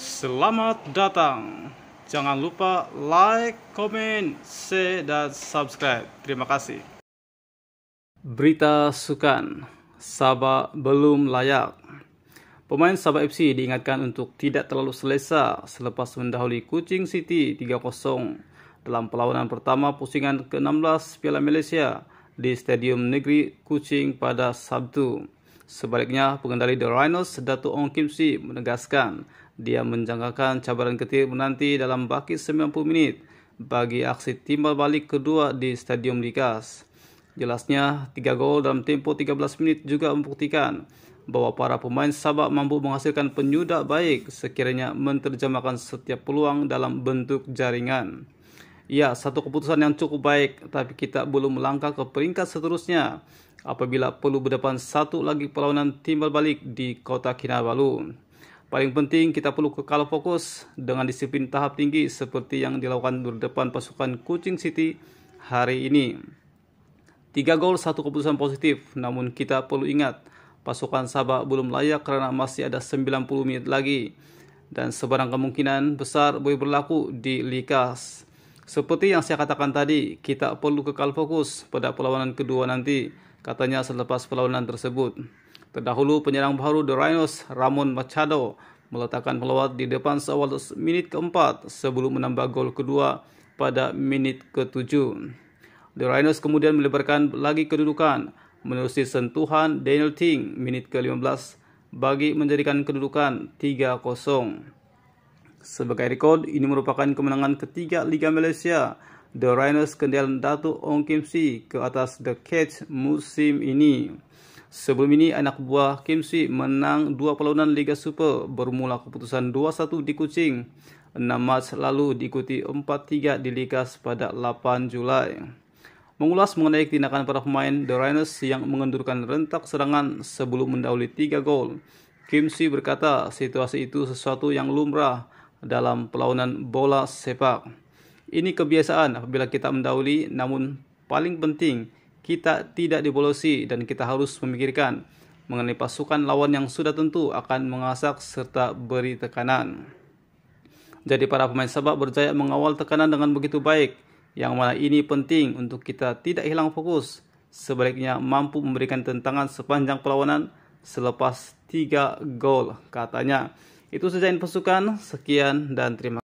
Selamat datang. Jangan lupa like, comment, share, dan subscribe. Terima kasih. Berita Sukan Sabah belum layak Pemain Sabah FC diingatkan untuk tidak terlalu selesa selepas mendahului Kuching City 3-0 dalam perlawanan pertama pusingan ke-16 Piala Malaysia di Stadium Negeri Kuching pada Sabtu. Sebaliknya, pengendali The Rhinos Datu Ong Kim Si menegaskan dia menjangkakan cabaran ketiga menanti dalam baki 90 menit bagi aksi timbal balik kedua di Stadium Likas. Jelasnya, tiga gol dalam tempo 13 menit juga membuktikan bahwa para pemain Sabak mampu menghasilkan penyudak baik sekiranya menerjemahkan setiap peluang dalam bentuk jaringan. Ya, satu keputusan yang cukup baik, tapi kita belum melangkah ke peringkat seterusnya apabila perlu berdepan satu lagi perlawanan timbal balik di kota Kinabalu. Paling penting kita perlu kekal fokus dengan disiplin tahap tinggi seperti yang dilakukan berdepan pasukan Kucing City hari ini. Tiga gol satu keputusan positif, namun kita perlu ingat pasukan Sabah belum layak karena masih ada 90 menit lagi dan sebarang kemungkinan besar boleh berlaku di Likas. Seperti yang saya katakan tadi, kita perlu kekal fokus pada perlawanan kedua nanti, katanya selepas perlawanan tersebut. Terdahulu penyerang baru The Rhinos, Ramon Machado, meletakkan pelawat di depan seawal menit keempat sebelum menambah gol kedua pada menit ketujuh. The Rhinos kemudian melebarkan lagi kedudukan menerusi sentuhan Daniel Ting menit ke-15 bagi menjadikan kedudukan 3-0. Sebagai rekod, ini merupakan kemenangan ketiga Liga Malaysia. The Rhinos Kendal Datu Ong Kim Si ke atas The Cats musim ini. Sebelum ini, anak buah Kim Si menang dua perlawanan Liga Super bermula keputusan 2-1 di Kuching. 6 Mac lalu diikuti 4-3 di Liga pada 8 Julai. Mengulas mengenai tindakan para pemain The Rhinos yang mengendurkan rentak serangan sebelum mendahului 3 gol. Kim Si berkata situasi itu sesuatu yang lumrah dalam perlawanan bola sepak. Ini kebiasaan apabila kita mendahului, namun paling penting kita tidak dibolosi dan kita harus memikirkan mengenai pasukan lawan yang sudah tentu akan mengasak serta beri tekanan. Jadi para pemain sepak berjaya mengawal tekanan dengan begitu baik, yang mana ini penting untuk kita tidak hilang fokus. Sebaliknya mampu memberikan tentangan sepanjang perlawanan selepas 3 gol katanya. Itu saja infosukan, sekian dan terima kasih.